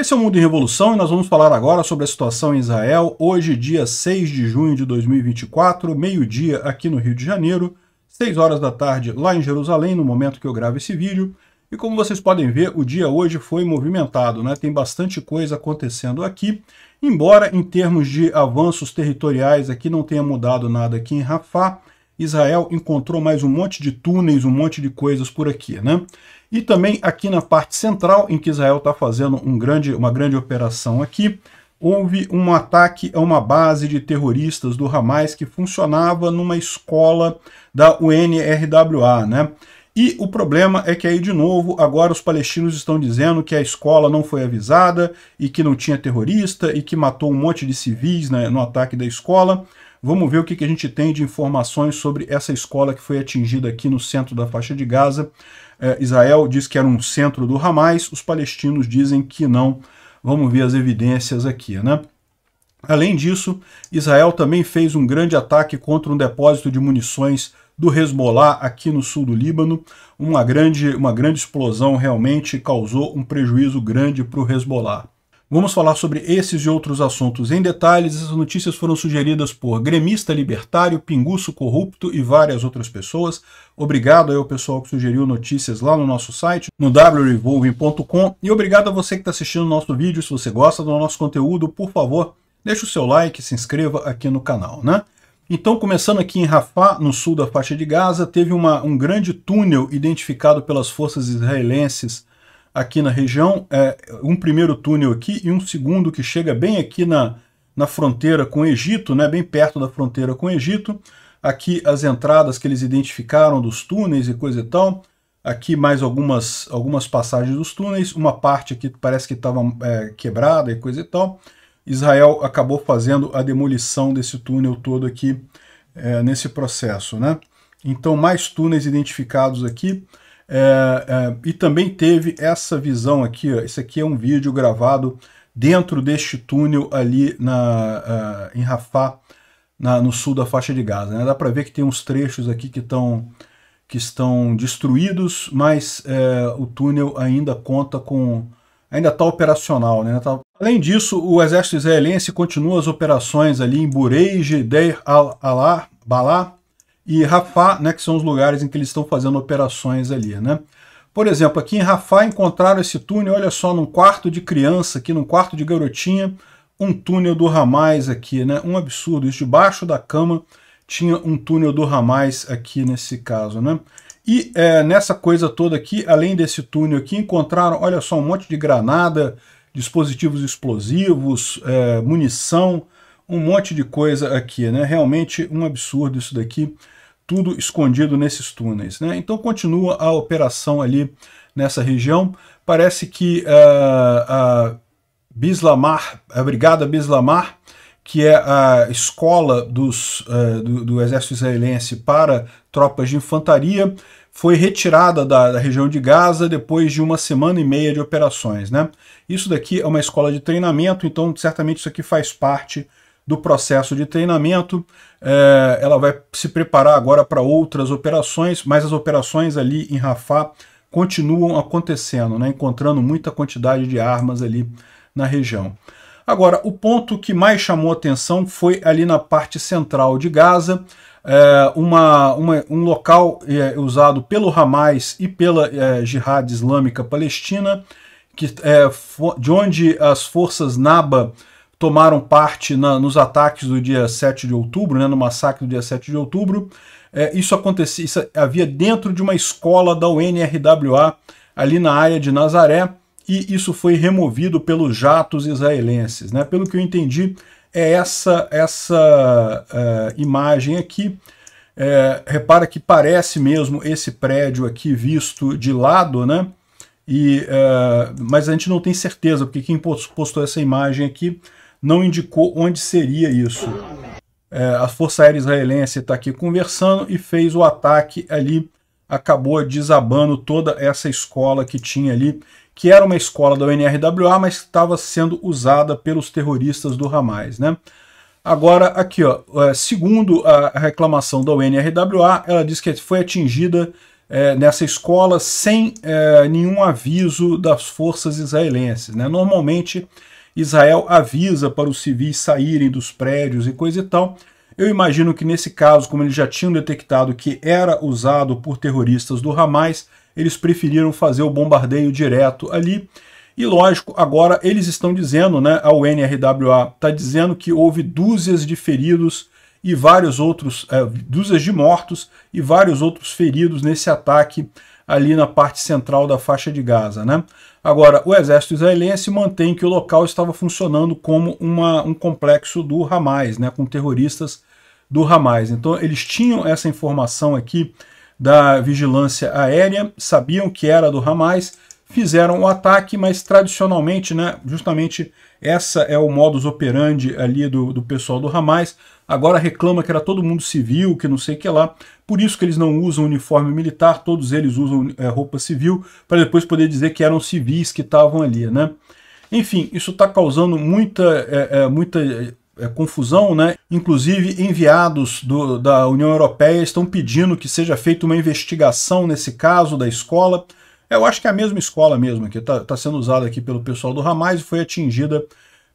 Esse é o Mundo em Revolução e nós vamos falar agora sobre a situação em Israel, hoje, dia 6 de junho de 2024, meio-dia aqui no Rio de Janeiro, 6 horas da tarde lá em Jerusalém, no momento que eu gravo esse vídeo. E como vocês podem ver, o dia hoje foi movimentado, né? tem bastante coisa acontecendo aqui, embora em termos de avanços territoriais aqui não tenha mudado nada aqui em Rafah, Israel encontrou mais um monte de túneis, um monte de coisas por aqui, né? E também aqui na parte central, em que Israel está fazendo um grande, uma grande operação aqui, houve um ataque a uma base de terroristas do Hamas que funcionava numa escola da UNRWA, né? E o problema é que aí, de novo, agora os palestinos estão dizendo que a escola não foi avisada e que não tinha terrorista e que matou um monte de civis né, no ataque da escola. Vamos ver o que, que a gente tem de informações sobre essa escola que foi atingida aqui no centro da faixa de Gaza. É, Israel diz que era um centro do Hamas, os palestinos dizem que não. Vamos ver as evidências aqui, né? Além disso, Israel também fez um grande ataque contra um depósito de munições do Hezbollah aqui no sul do Líbano. Uma grande, uma grande explosão realmente causou um prejuízo grande para o Hezbollah. Vamos falar sobre esses e outros assuntos em detalhes. Essas notícias foram sugeridas por gremista libertário, pinguço corrupto e várias outras pessoas. Obrigado aí ao pessoal que sugeriu notícias lá no nosso site, no wrevolving.com. E obrigado a você que está assistindo o nosso vídeo. Se você gosta do nosso conteúdo, por favor, deixe o seu like, se inscreva aqui no canal, né? Então, começando aqui em Rafah, no sul da faixa de Gaza, teve uma, um grande túnel identificado pelas forças israelenses aqui na região, é, um primeiro túnel aqui e um segundo que chega bem aqui na, na fronteira com o Egito, né, bem perto da fronteira com o Egito. Aqui as entradas que eles identificaram dos túneis e coisa e tal. Aqui mais algumas, algumas passagens dos túneis, uma parte aqui parece que estava é, quebrada e coisa e tal. Israel acabou fazendo a demolição desse túnel todo aqui é, nesse processo. Né? Então mais túneis identificados aqui. É, é, e também teve essa visão aqui, ó, esse aqui é um vídeo gravado dentro deste túnel ali na, uh, em Rafah, na, no sul da faixa de Gaza. Né? Dá para ver que tem uns trechos aqui que, tão, que estão destruídos, mas é, o túnel ainda conta com... ainda está operacional. Né? Tá... Além disso, o exército israelense continua as operações ali em Bureij Deir Al-Alá, Balá, e Rafah, né, que são os lugares em que eles estão fazendo operações ali, né? Por exemplo, aqui em Rafah encontraram esse túnel, olha só, num quarto de criança aqui, num quarto de garotinha, um túnel do Ramais aqui, né? Um absurdo, isso debaixo da cama tinha um túnel do Ramais aqui nesse caso, né? E é, nessa coisa toda aqui, além desse túnel aqui, encontraram, olha só, um monte de granada, dispositivos explosivos, é, munição, um monte de coisa aqui, né? Realmente um absurdo isso daqui tudo escondido nesses túneis. Né? Então continua a operação ali nessa região. Parece que eh, a, a Bislamar, a Brigada Bislamar, que é a escola dos, uh, do, do, exército israelense para tropas de infantaria, foi retirada da, da, região de Gaza depois de uma semana e meia de operações. Né? Isso daqui é uma escola de treinamento, então certamente isso aqui faz parte do processo de treinamento. É, ela vai se preparar agora para outras operações, mas as operações ali em Rafah continuam acontecendo, né, encontrando muita quantidade de armas ali na região. Agora, o ponto que mais chamou atenção foi ali na parte central de Gaza, é, uma, uma, um local é, usado pelo Hamas e pela é, Jihad Islâmica Palestina, que, é, de onde as forças NABA tomaram parte na, nos ataques do dia 7 de outubro, né, no massacre do dia 7 de outubro. É, isso acontecia, isso havia dentro de uma escola da UNRWA, ali na área de Nazaré, e isso foi removido pelos jatos israelenses. Né? Pelo que eu entendi, é essa, essa uh, imagem aqui. É, repara que parece mesmo esse prédio aqui visto de lado, né? E, uh, mas a gente não tem certeza, porque quem postou essa imagem aqui não indicou onde seria isso. É, a Força Aérea Israelense está aqui conversando e fez o ataque ali, acabou desabando toda essa escola que tinha ali, que era uma escola da UNRWA, mas estava sendo usada pelos terroristas do Hamas, né? Agora, aqui, ó, é, segundo a reclamação da UNRWA, ela diz que foi atingida é, nessa escola sem é, nenhum aviso das forças israelenses. Né? Normalmente, Israel avisa para os civis saírem dos prédios e coisa e tal. Eu imagino que nesse caso, como eles já tinham detectado que era usado por terroristas do Hamas, eles preferiram fazer o bombardeio direto ali. E lógico, agora eles estão dizendo, né, a UNRWA está dizendo que houve dúzias de feridos e vários outros, é, dúzias de mortos e vários outros feridos nesse ataque ali na parte central da faixa de Gaza, né? Agora, o exército israelense mantém que o local estava funcionando como uma, um complexo do Hamas, né, com terroristas do Hamas. Então, eles tinham essa informação aqui da vigilância aérea, sabiam que era do Hamas, fizeram o ataque, mas tradicionalmente, né, justamente essa é o modus operandi ali do, do pessoal do Hamas. Agora reclama que era todo mundo civil, que não sei o que lá. Por isso que eles não usam uniforme militar, todos eles usam é, roupa civil, para depois poder dizer que eram civis que estavam ali, né? Enfim, isso está causando muita, é, é, muita é, confusão, né? Inclusive, enviados do, da União Europeia estão pedindo que seja feita uma investigação nesse caso da escola. É, eu acho que é a mesma escola mesmo, que está tá sendo usada aqui pelo pessoal do Hamas e foi atingida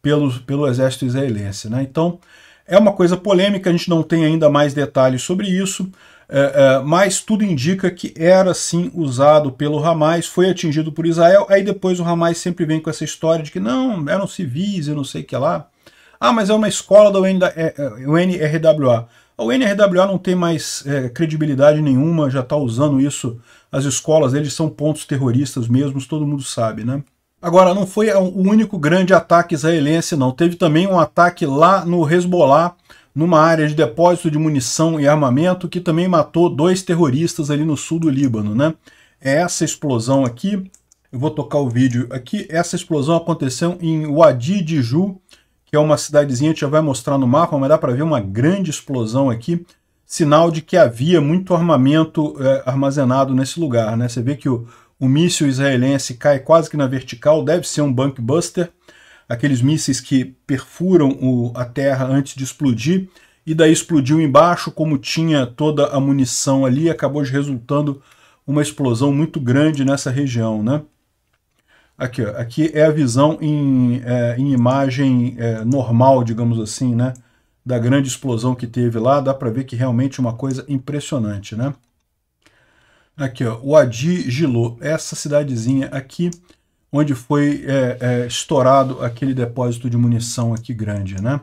pelo, pelo exército israelense. Né? Então, é uma coisa polêmica, a gente não tem ainda mais detalhes sobre isso, é, é, mas tudo indica que era sim usado pelo Hamas, foi atingido por Israel, aí depois o Hamas sempre vem com essa história de que não, eram civis e não sei o que lá. Ah, mas é uma escola da UNRWA. O NRWA não tem mais é, credibilidade nenhuma, já está usando isso. As escolas deles são pontos terroristas mesmo, todo mundo sabe, né? Agora, não foi o único grande ataque israelense, não. Teve também um ataque lá no Hezbollah, numa área de depósito de munição e armamento, que também matou dois terroristas ali no sul do Líbano, né? É essa explosão aqui. Eu vou tocar o vídeo aqui. Essa explosão aconteceu em Wadi Diju, que é uma cidadezinha, a gente já vai mostrar no mapa, mas dá para ver uma grande explosão aqui, sinal de que havia muito armamento é, armazenado nesse lugar. Né? Você vê que o, o míssil israelense cai quase que na vertical, deve ser um buster, aqueles mísseis que perfuram o, a terra antes de explodir, e daí explodiu embaixo, como tinha toda a munição ali, acabou resultando uma explosão muito grande nessa região, né? Aqui, ó, aqui é a visão em, é, em imagem é, normal, digamos assim, né? Da grande explosão que teve lá, dá para ver que realmente uma coisa impressionante, né? Aqui, ó, o Adi Gilô, essa cidadezinha aqui, onde foi é, é estourado aquele depósito de munição aqui grande, né?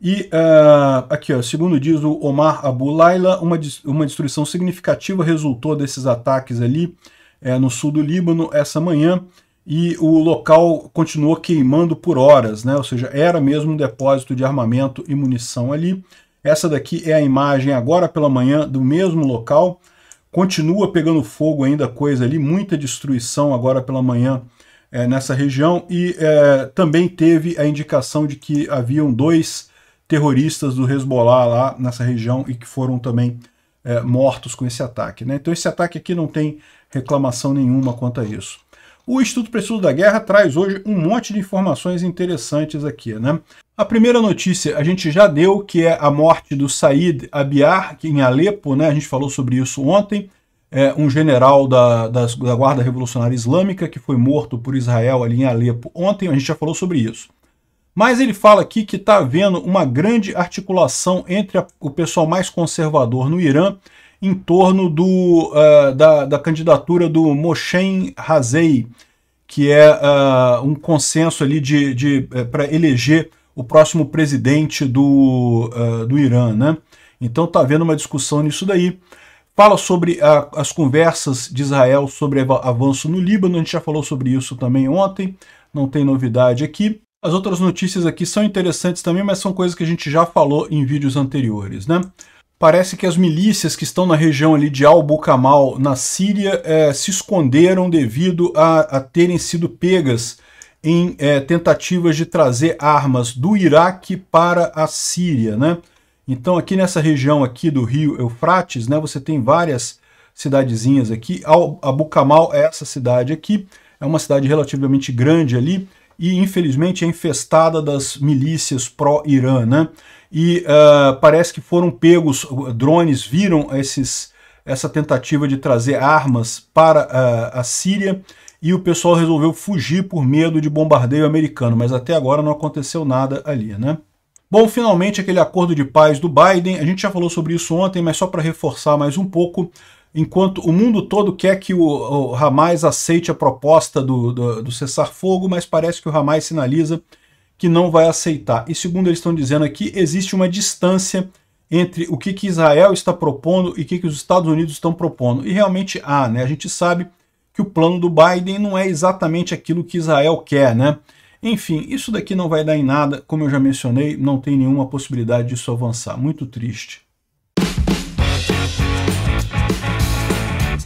E uh, aqui, ó, segundo diz o Omar Abu Laila, uma, uma destruição significativa resultou desses ataques ali é, no sul do Líbano essa manhã e o local continuou queimando por horas, né? ou seja, era mesmo um depósito de armamento e munição ali. Essa daqui é a imagem agora pela manhã do mesmo local. Continua pegando fogo ainda coisa ali, muita destruição agora pela manhã é, nessa região. E é, também teve a indicação de que haviam dois terroristas do Hezbollah lá nessa região e que foram também é, mortos com esse ataque. Né? Então esse ataque aqui não tem reclamação nenhuma quanto a isso. O Instituto preciso da Guerra traz hoje um monte de informações interessantes aqui, né? A primeira notícia a gente já deu, que é a morte do Said Abiar, em Alepo, né? A gente falou sobre isso ontem. É um general da, da, da Guarda Revolucionária Islâmica que foi morto por Israel ali em Alepo ontem, a gente já falou sobre isso. Mas ele fala aqui que está havendo uma grande articulação entre a, o pessoal mais conservador no Irã em torno do, uh, da, da, candidatura do Moshen Hazei, que é uh, um consenso ali de, de eh, para eleger o próximo presidente do, uh, do Irã. Né? Então está havendo uma discussão nisso daí. Fala sobre a, as conversas de Israel sobre avanço no Líbano, a gente já falou sobre isso também ontem, não tem novidade aqui. As outras notícias aqui são interessantes também, mas são coisas que a gente já falou em vídeos anteriores, né? parece que as milícias que estão na região ali de Al-Bukamal, na Síria, é, se esconderam devido a, a terem sido pegas em é, tentativas de trazer armas do Iraque para a Síria, né? Então aqui nessa região aqui do rio Eufrates, né, você tem várias cidadezinhas aqui. Al Bukamal é essa cidade aqui, é uma cidade relativamente grande ali e infelizmente é infestada das milícias pró-Irã, né? e uh, parece que foram pegos, drones viram esses, essa tentativa de trazer armas para uh, a Síria e o pessoal resolveu fugir por medo de bombardeio americano, mas até agora não aconteceu nada ali, né? Bom, finalmente aquele acordo de paz do Biden, a gente já falou sobre isso ontem, mas só para reforçar mais um pouco, enquanto o mundo todo quer que o, o Hamas aceite a proposta do, do, do cessar-fogo, mas parece que o Hamas sinaliza que não vai aceitar. E segundo eles estão dizendo aqui, existe uma distância entre o que, que Israel está propondo e o que, que os Estados Unidos estão propondo. E realmente há, né? A gente sabe que o plano do Biden não é exatamente aquilo que Israel quer, né? Enfim, isso daqui não vai dar em nada, como eu já mencionei, não tem nenhuma possibilidade disso avançar. Muito triste.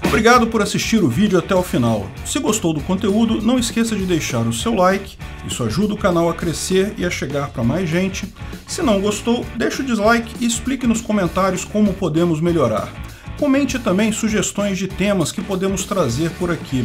Obrigado por assistir o vídeo até o final. Se gostou do conteúdo, não esqueça de deixar o seu like, isso ajuda o canal a crescer e a chegar para mais gente. Se não gostou, deixe o dislike e explique nos comentários como podemos melhorar. Comente também sugestões de temas que podemos trazer por aqui.